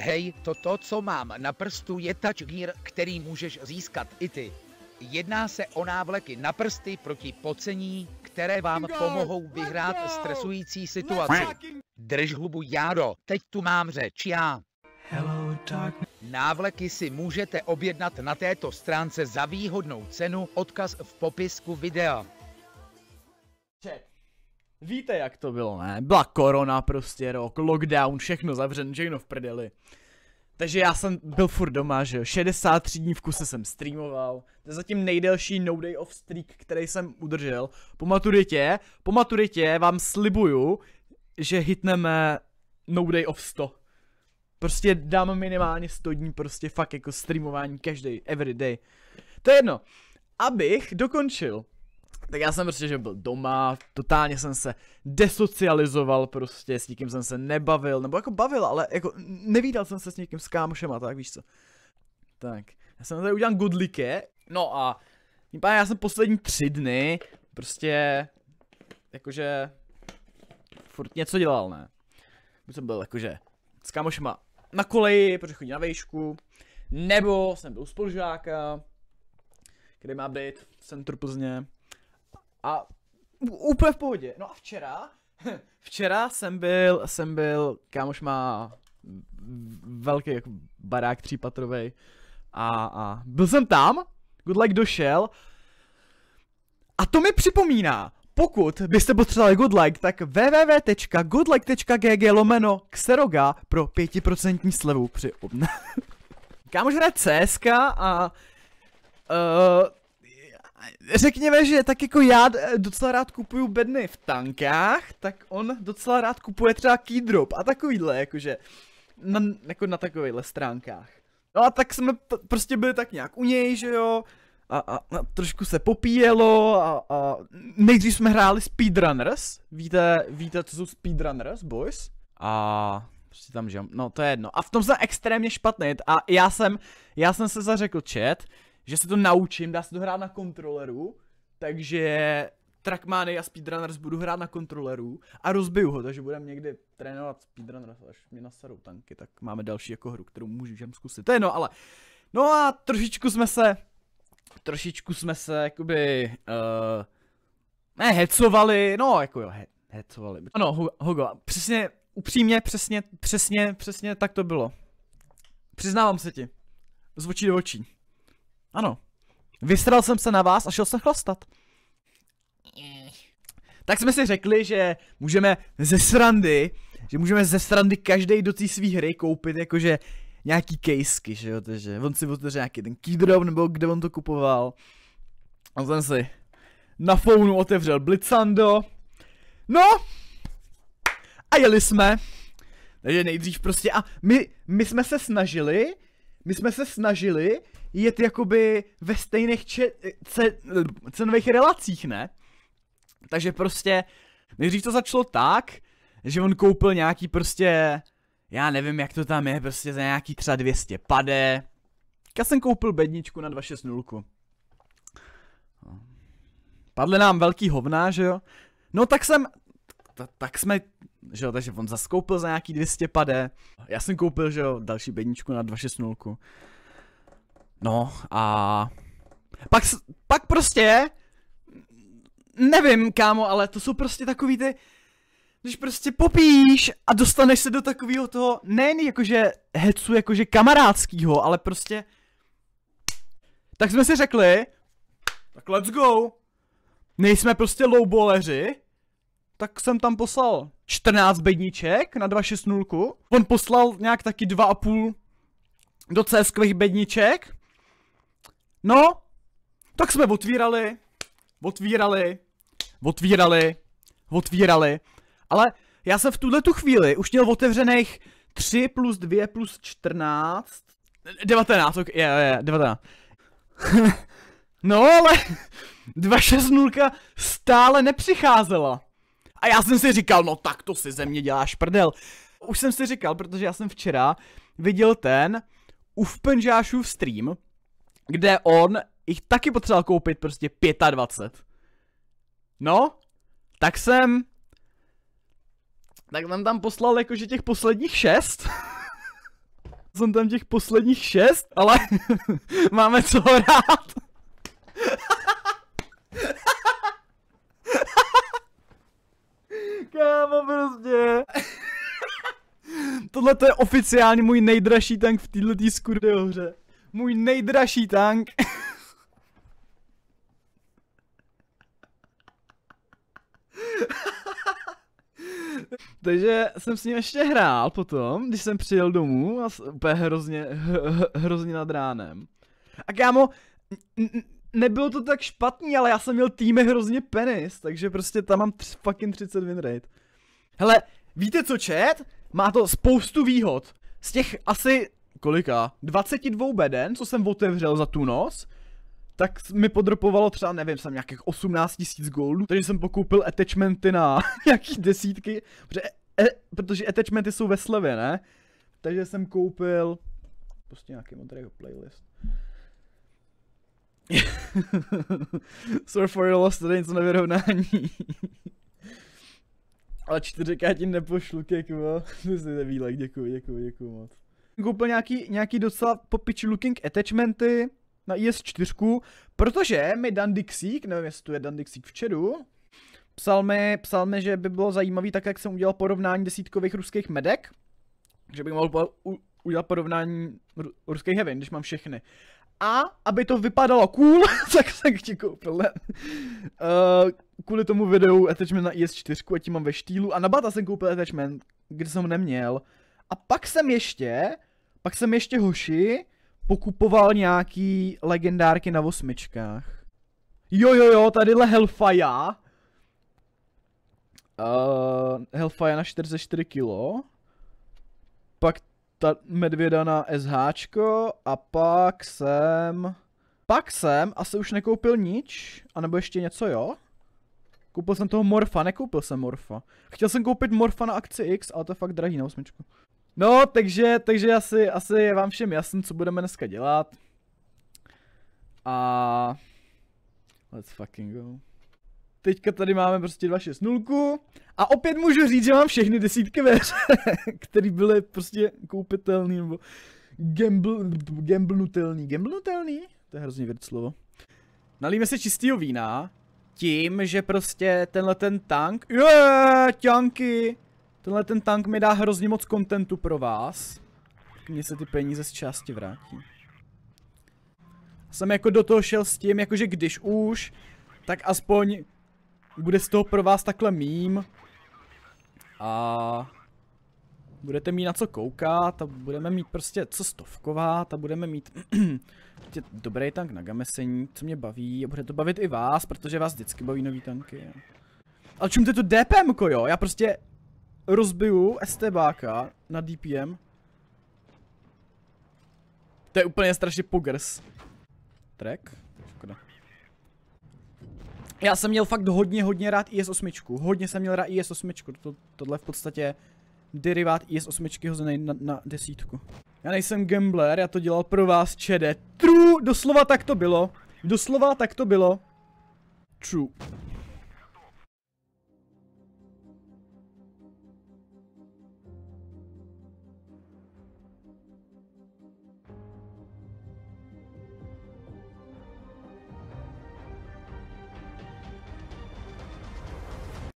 hej, toto, co mám na prstu, je touchgear, který můžeš získat i ty. Jedná se o návleky na prsty proti pocení, které vám pomohou vyhrát stresující situaci. Drž hubu, jádo. teď tu mám řeč já. Hello, Návleky si můžete objednat na této stránce za výhodnou cenu, odkaz v popisku videa. Check. Víte, jak to bylo, ne? Byla korona prostě rok, lockdown, všechno zavřené, všechno v prdeli. Takže já jsem byl furt doma, že jo, 63 dní v kuse jsem streamoval. To je zatím nejdelší no day of streak, který jsem udržel. Po maturitě, po maturitě vám slibuju, že hitneme no day of 100. Prostě dám minimálně 100 dní prostě fakt jako streamování každý, every day. To je jedno. Abych dokončil tak já jsem prostě, že byl doma, totálně jsem se desocializoval prostě, s nikým jsem se nebavil, nebo jako bavil, ale jako nevídal jsem se s někým, s kámošem a tak, víš co. Tak, já jsem tady udělal godlike, no a tím pádem já jsem poslední tři dny prostě, jakože, furt něco dělal, ne. Buď jsem byl jakože s kámošema na koleji, protože chodí na vejšku, nebo jsem byl u spolužáka, který má být v centru Plzně. A úplně v pohodě. No a včera, včera jsem byl, jsem byl, kámoš má velký jako barák třípatrový a, a byl jsem tam, good luck došel a to mi připomíná, pokud byste potřebovali good like, tak www.goodlike.gg lomeno xeroga pro 5% slevu při obna. Kámoš hraje CSK a uh, řekněme, že tak jako já eh, docela rád kupuju bedny v tankách, tak on docela rád kupuje třeba keydrop a takovýhle, jakože na, jako na takovýchhle stránkách. No a tak jsme prostě byli tak nějak u něj, že jo, a, a, a trošku se popíjelo a, a nejdřív jsme hráli speedrunners, víte, víte, co jsou speedrunners, boys? A prostě tam, že no to je jedno. A v tom jsem extrémně špatný a já jsem, já jsem se zařekl chat, že se to naučím, dá se to hrát na kontroleru, takže Trackmany a Speedrunners budu hrát na kontroleru a rozbiju ho, takže budeme někdy trénovat Speedrunners, až mě nasadou tanky, tak máme další jako hru, kterou můžeme zkusit. To je no, ale... No a trošičku jsme se... Trošičku jsme se, jakoby... Uh, ne, hecovali, no, jako jo, he, hecovali. Ano, no, ho, Hogo, přesně, upřímně, přesně, přesně, přesně tak to bylo. Přiznávám se ti. Z očí do očí. Ano. Vystral jsem se na vás a šel jsem chlastat. Tak jsme si řekli, že můžeme ze srandy, že můžeme ze srandy každý do té své hry koupit jakože nějaký kejsky, že jo, takže on si otevře nějaký ten keydrop nebo kde on to kupoval. A jsem si na founu otevřel Blitzando. No! A jeli jsme. Takže nejdřív prostě a my, my jsme se snažili my jsme se snažili jet jakoby ve stejných če- ce- cenových relacích, ne? Takže prostě, nejdřív to začalo tak, že on koupil nějaký prostě, já nevím jak to tam je, prostě za nějaký třeba 200 pade. Já jsem koupil bedničku na 260. Padly nám velký hovna, že jo? No tak jsem, tak jsme že jo, takže on zaskoupil za nějaký 200 pade, já jsem koupil, že jo, další bedničku na 260. No a pak, pak prostě, nevím kámo, ale to jsou prostě takový ty, když prostě popíš a dostaneš se do takového toho, nejen jakože hecu, jakože kamarádskýho, ale prostě, tak jsme si řekli, tak let's go, nejsme prostě lowballeři, tak jsem tam poslal 14 bedniček na 260. On poslal nějak taky 2,5 do CSK bedniček. No, tak jsme otvírali, otvírali, otvírali, otvírali. Ale já jsem v tuhle tu chvíli už měl otevřených 3 plus 2 plus 14. 19, ok, je, je, 19. no ale 260 stále nepřicházela. A já jsem si říkal, no tak to si ze mě děláš prdel. Už jsem si říkal, protože já jsem včera viděl ten Ufpenžášův stream, kde on jich taky potřeboval koupit prostě 25. No, tak jsem... Tak jsem tam poslal jakože těch posledních šest. jsem tam těch posledních šest, ale máme co rád. kámo, prostě. Tohle to je oficiálně můj nejdražší tank v této skurde hře. Můj nejdražší tank. Takže jsem s ním ještě hrál potom, když jsem přijel domů a úplně hrozně, hrozně nad ránem. A kámo, nebylo to tak špatný, ale já jsem měl týme hrozně penis, takže prostě tam mám tři, fucking 30 win rate. Hele, víte co chat? Má to spoustu výhod. Z těch asi, kolika, 22 beden, co jsem otevřel za tu noc, tak mi podropovalo třeba, nevím, jsem nějakých 18 tisíc goldů, takže jsem pokoupil attachmenty na nějaký desítky, protože, e, protože attachmenty jsou ve slevě, ne? Takže jsem koupil prostě nějaký modrý playlist. Surf for your lost, tady něco na vyrovnání. Ale čtyři k ti nepošlu, kekvo. To je výlek, děkuji, děkuji, děkuji moc. Koupil nějaký, nějaký docela popič looking attachmenty na IS4, protože mi Dan Dixík, nevím jestli tu je Dan Dixík v čedu, psal mi, psal mi, že by bylo zajímavý, tak jak jsem udělal porovnání desítkových ruských medek, že bych mohl udělat porovnání ruských heaven, když mám všechny. A aby to vypadalo cool, tak jsem ti koupil, ne? Uh, kvůli tomu videu attachment na IS4, e a tím mám ve štílu. A na bata jsem koupil attachment, kde jsem ho neměl. A pak jsem ještě, pak jsem ještě hoši, pokupoval nějaký legendárky na osmičkách. Jo, jo, jo, tadyhle Hellfire. Uh, Hellfire na 44 kilo. Pak ta medvěda na SH a pak jsem... Pak jsem asi už nekoupil nič, anebo ještě něco jo? Koupil jsem toho Morfa, nekoupil jsem Morfa. Chtěl jsem koupit Morfa na akci X, ale to je fakt drahý na osmičku. No, takže, takže asi, asi je vám všem jasný, co budeme dneska dělat. A... Let's fucking go. Teďka tady máme prostě 260 a opět můžu říct, že mám všechny desítky ve které byly prostě koupitelný nebo gamble, gamblnutelný. Gamblnutelný? To je hrozně věc slovo. Nalíme se čistého vína tím, že prostě tenhle ten tank, je, tanky, tenhle ten tank mi dá hrozně moc kontentu pro vás. Mně se ty peníze z části vrátí. Jsem jako do toho šel s tím, jakože když už, tak aspoň bude z toho pro vás takhle mím. A budete mít na co koukat a budeme mít prostě co stovkovat a budeme mít dobrý tank na gamesení, co mě baví a bude to bavit i vás, protože vás vždycky baví nový tanky. Ale čumte to DPM jo, já prostě rozbiju STBáka na DPM. To je úplně strašně pogrs. Track. Já jsem měl fakt hodně, hodně rád IS-8. Hodně jsem měl rád IS-8. To, tohle v podstatě derivát IS-8 hozený na, na desítku. Já nejsem gambler, já to dělal pro vás čede. True, doslova tak to bylo. Doslova tak to bylo. True.